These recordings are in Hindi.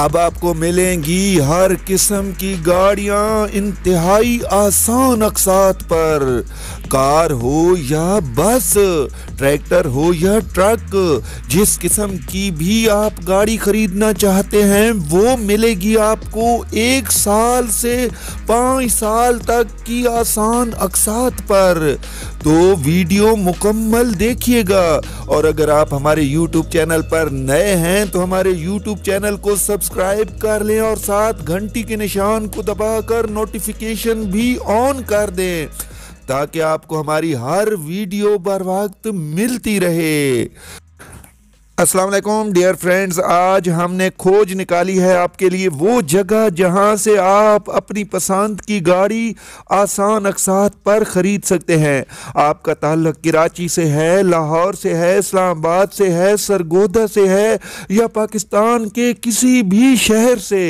अब आपको मिलेंगी हर किस्म की गाड़िया इंतहाई आसान अकसात पर कार हो या बस ट्रैक्टर हो या ट्रक जिस किस्म की भी आप गाड़ी खरीदना चाहते हैं वो मिलेगी आपको एक साल से पाँच साल तक की आसान अकसात पर तो वीडियो मुकम्मल देखिएगा और अगर आप हमारे YouTube चैनल पर नए हैं तो हमारे YouTube चैनल को सब्सक्राइब कर लें और साथ घंटी के निशान को दबाकर नोटिफिकेशन भी ऑन कर दें ताकि आपको हमारी हर वीडियो बर वक्त मिलती रहे असलम डियर फ्रेंड्स आज हमने खोज निकाली है आपके लिए वो जगह जहाँ से आप अपनी पसंद की गाड़ी आसान अकसात पर ख़रीद सकते हैं आपका ताल्लक कराची से है लाहौर से है इस्लामाबाद से है सरगोदा से है या पाकिस्तान के किसी भी शहर से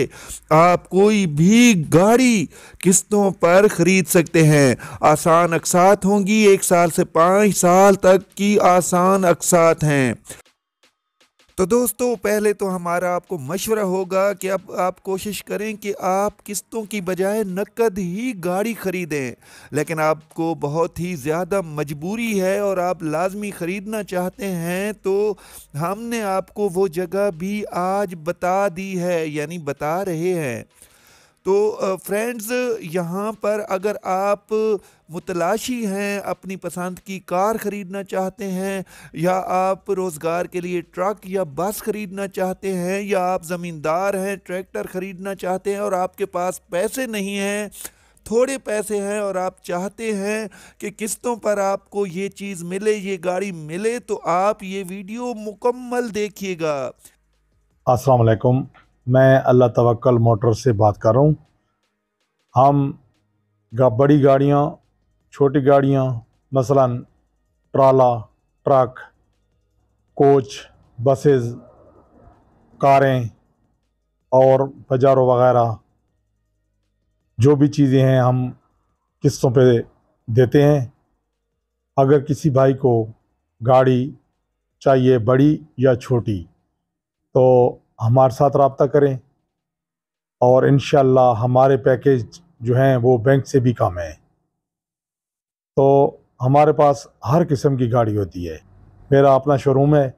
आप कोई भी गाड़ी किस्तों पर ख़रीद सकते हैं आसान अकसात होंगी एक साल से पाँच साल तक की आसान अकसात हैं तो दोस्तों पहले तो हमारा आपको मशवरा होगा कि अब आप, कोशिश करें कि आप किस्तों की बजाय नकद ही गाड़ी ख़रीदें लेकिन आपको बहुत ही ज़्यादा मजबूरी है और आप लाजमी ख़रीदना चाहते हैं तो हमने आपको वो जगह भी आज बता दी है यानी बता रहे हैं तो फ्रेंड्स यहाँ पर अगर आप मुतलाशी हैं अपनी पसंद की कार ख़रीदना चाहते हैं या आप रोज़गार के लिए ट्रक या बस ख़रीदना चाहते हैं या आप ज़मींदार हैं ट्रैक्टर ख़रीदना चाहते हैं और आपके पास पैसे नहीं हैं थोड़े पैसे हैं और आप चाहते हैं कि किस्तों पर आपको ये चीज़ मिले ये गाड़ी मिले तो आप ये वीडियो मुकम्मल देखिएगा असलकुम मैं अल्लाह तवक्ल मोटर से बात कर रहा हूँ हम गा, बड़ी गाड़ियाँ छोटी गाड़ियाँ मसलन ट्राला ट्रक कोच बसेस कारें और बाजारों वगैरह जो भी चीज़ें हैं हम किस्तों पे देते हैं अगर किसी भाई को गाड़ी चाहिए बड़ी या छोटी तो हमारे साथ रबता करें और इन हमारे पैकेज जो हैं वो बैंक से भी कम हैं तो हमारे पास हर किस्म की गाड़ी होती है मेरा अपना शोरूम है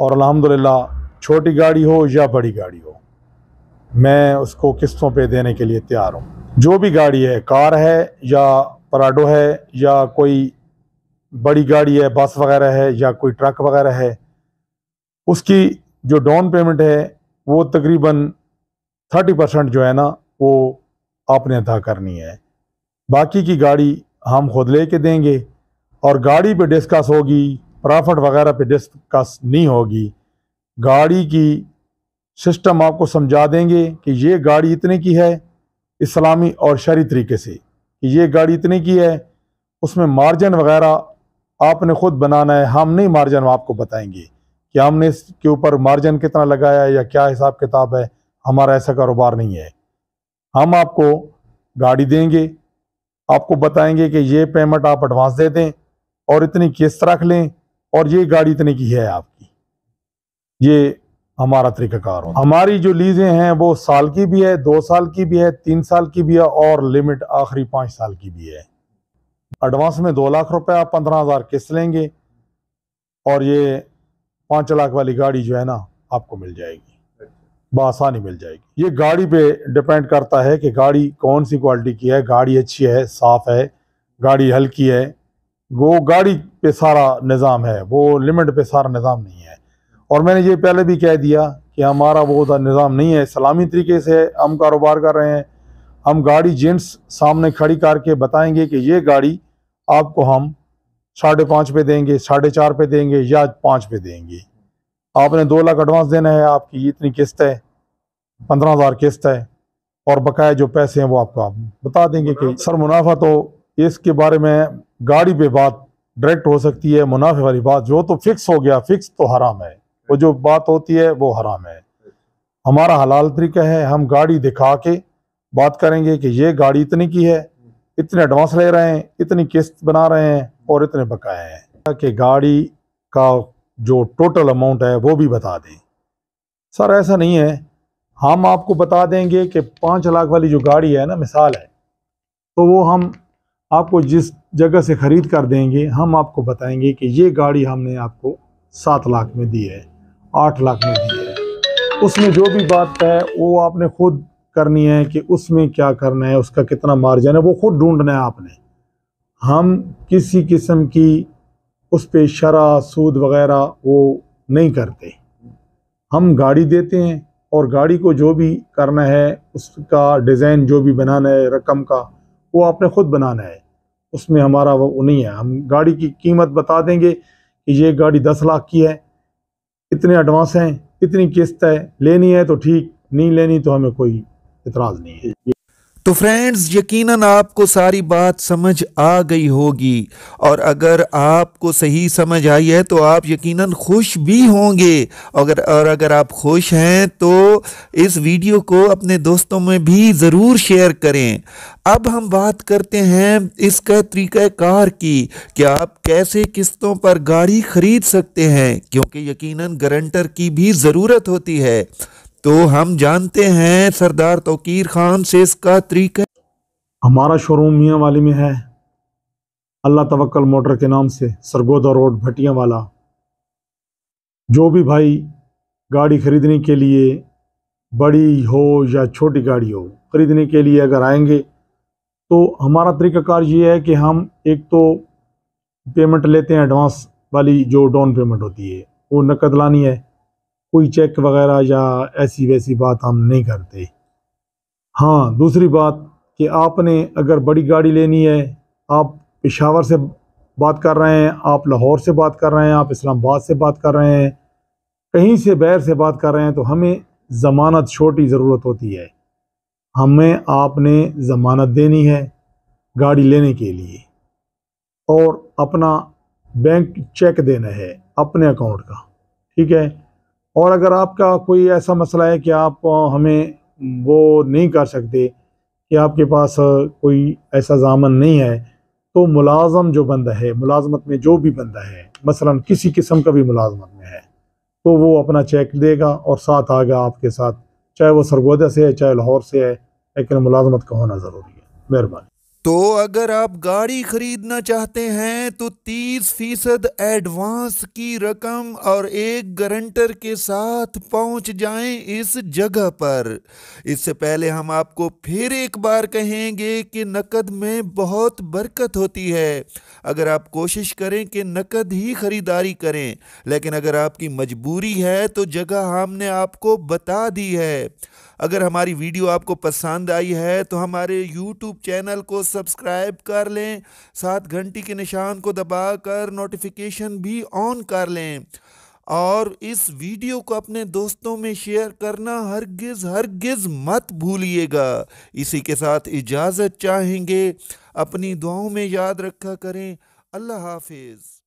और अलहमदिल्ला छोटी गाड़ी हो या बड़ी गाड़ी हो मैं उसको किस्तों पे देने के लिए तैयार हूँ जो भी गाड़ी है कार है या पराडो है या कोई बड़ी गाड़ी है बस वगैरह है या कोई ट्रक वगैरह है उसकी जो डाउन पेमेंट है वो तकरीबन थर्टी परसेंट जो है ना वो आपने अदा करनी है बाकी की गाड़ी हम खुद ले कर देंगे और गाड़ी पे डिस्कस होगी प्रॉफिट वगैरह पे डिस्कस नहीं होगी गाड़ी की सिस्टम आपको समझा देंगे कि ये गाड़ी इतने की है इस्लामी और शरी तरीके से कि ये गाड़ी इतने की है उसमें मार्जिन वगैरह आपने ख़ुद बनाना है हम नहीं मार्जिन आपको बताएंगे कि हमने इसके ऊपर मार्जिन कितना लगाया है या क्या हिसाब किताब है हमारा ऐसा कारोबार नहीं है हम आपको गाड़ी देंगे आपको बताएंगे कि ये पेमेंट आप एडवांस दे दें और इतनी किस्त रख लें और ये गाड़ी इतने की है आपकी ये हमारा तरीक़ाकार हो हमारी जो लीजें हैं वो साल की भी है दो साल की भी है तीन साल की भी है और लिमिट आखिरी पाँच साल की भी है एडवांस में दो लाख रुपए आप पंद्रह हज़ार किस्त लेंगे और ये पाँच लाख वाली गाड़ी जो है ना आपको मिल जाएगी अच्छा। बसानी मिल जाएगी ये गाड़ी पे डिपेंड करता है कि गाड़ी कौन सी क्वालिटी की है गाड़ी अच्छी है साफ़ है गाड़ी हल्की है वो गाड़ी पे सारा निज़ाम है वो लिमिट पे सारा निज़ाम नहीं है और मैंने ये पहले भी कह दिया कि हमारा वो निज़ाम नहीं है सलामी तरीके से हम कारोबार कर रहे हैं हम गाड़ी जेंट्स सामने खड़ी करके बताएंगे कि ये गाड़ी आपको हम साढ़े पाँच पे देंगे साढ़े चार पे देंगे या पाँच पे देंगे आपने दो लाख एडवांस देना है आपकी इतनी किस्त है पंद्रह हज़ार किस्त है और बकाया जो पैसे हैं वो आपको आप बता देंगे कि सर मुनाफा तो इसके बारे में गाड़ी पे बात डायरेक्ट हो सकती है मुनाफे वाली बात जो तो फिक्स हो गया फिक्स तो हराम है वो जो बात होती है वो हराम है हमारा हलाल तरीका है हम गाड़ी दिखा के बात करेंगे कि ये गाड़ी इतनी की है इतने एडवांस ले रहे हैं इतनी किस्त बना रहे हैं और इतने बकाया है कि गाड़ी का जो टोटल अमाउंट है वो भी बता दें सर ऐसा नहीं है हम आपको बता देंगे कि पाँच लाख वाली जो गाड़ी है ना मिसाल है तो वो हम आपको जिस जगह से ख़रीद कर देंगे हम आपको बताएंगे कि ये गाड़ी हमने आपको सात लाख में दी है आठ लाख में दी है उसमें जो भी बात है वो आपने खुद करनी है कि उसमें क्या करना है उसका कितना मार्जिन है वो खुद ढूंढना है आपने हम किसी किस्म की उस पर शरा सूद वगैरह वो नहीं करते हम गाड़ी देते हैं और गाड़ी को जो भी करना है उसका डिज़ाइन जो भी बनाना है रकम का वो आपने ख़ुद बनाना है उसमें हमारा वो नहीं है हम गाड़ी की कीमत बता देंगे कि ये गाड़ी दस लाख की है इतने एडवांस हैं इतनी किस्त है लेनी है तो ठीक नहीं लेनी तो हमें कोई इतराज़ नहीं है तो फ्रेंड्स यकीनन आपको सारी बात समझ आ गई होगी और अगर आपको सही समझ आई है तो आप यकीनन खुश भी होंगे अगर और अगर आप खुश हैं तो इस वीडियो को अपने दोस्तों में भी ज़रूर शेयर करें अब हम बात करते हैं इसका तरीक़ाकार की कि आप कैसे किस्तों पर गाड़ी ख़रीद सकते हैं क्योंकि यकीनन गारंटर की भी ज़रूरत होती है तो हम जानते हैं सरदार तोकीर खान से इसका तरीका हमारा शोरूम मियाँ वाली में है अल्लाह तवक्ल मोटर के नाम से सरगोदा रोड भटिया वाला जो भी भाई गाड़ी ख़रीदने के लिए बड़ी हो या छोटी गाड़ी हो ख़रीदने के लिए अगर आएंगे तो हमारा तरीक़ाकार ये है कि हम एक तो पेमेंट लेते हैं एडवांस वाली जो डाउन पेमेंट होती है वो नकद लानी है कोई चेक वगैरह या ऐसी वैसी बात हम नहीं करते हाँ दूसरी बात कि आपने अगर बड़ी गाड़ी लेनी है आप पेशावर से बात कर रहे हैं आप लाहौर से बात कर रहे हैं आप इस्लामाबाद से बात कर रहे हैं कहीं से बैर से बात कर रहे हैं तो हमें ज़मानत छोटी ज़रूरत होती है हमें आपने ज़मानत देनी है गाड़ी लेने के लिए और अपना बैंक चेक देना है अपने अकाउंट का ठीक है और अगर आपका कोई ऐसा मसला है कि आप हमें वो नहीं कर सकते कि आपके पास कोई ऐसा जामन नहीं है तो मुलाजम जो बंदा है मुलाजमत में जो भी बंदा है मसलन किसी किस्म का भी मुलाजमत में है तो वो अपना चेक देगा और साथ आएगा आपके साथ चाहे वो सरगोदा से है चाहे लाहौर से है लेकिन मुलाजमत का होना ज़रूरी है मेहरबानी तो अगर आप गाड़ी खरीदना चाहते हैं तो 30 फीसद एडवांस की रकम और एक गारंटर के साथ पहुंच जाएं इस जगह पर इससे पहले हम आपको फिर एक बार कहेंगे कि नकद में बहुत बरकत होती है अगर आप कोशिश करें कि नकद ही ख़रीदारी करें लेकिन अगर आपकी मजबूरी है तो जगह हमने आपको बता दी है अगर हमारी वीडियो आपको पसंद आई है तो हमारे यूट्यूब चैनल को सब्सक्राइब कर लें साथ घंटी के निशान को दबा कर नोटिफिकेशन भी ऑन कर लें और इस वीडियो को अपने दोस्तों में शेयर करना हरगिज़ हरगिज़ मत भूलिएगा इसी के साथ इजाज़त चाहेंगे अपनी दुआओं में याद रखा करें अल्लाह हाफिज़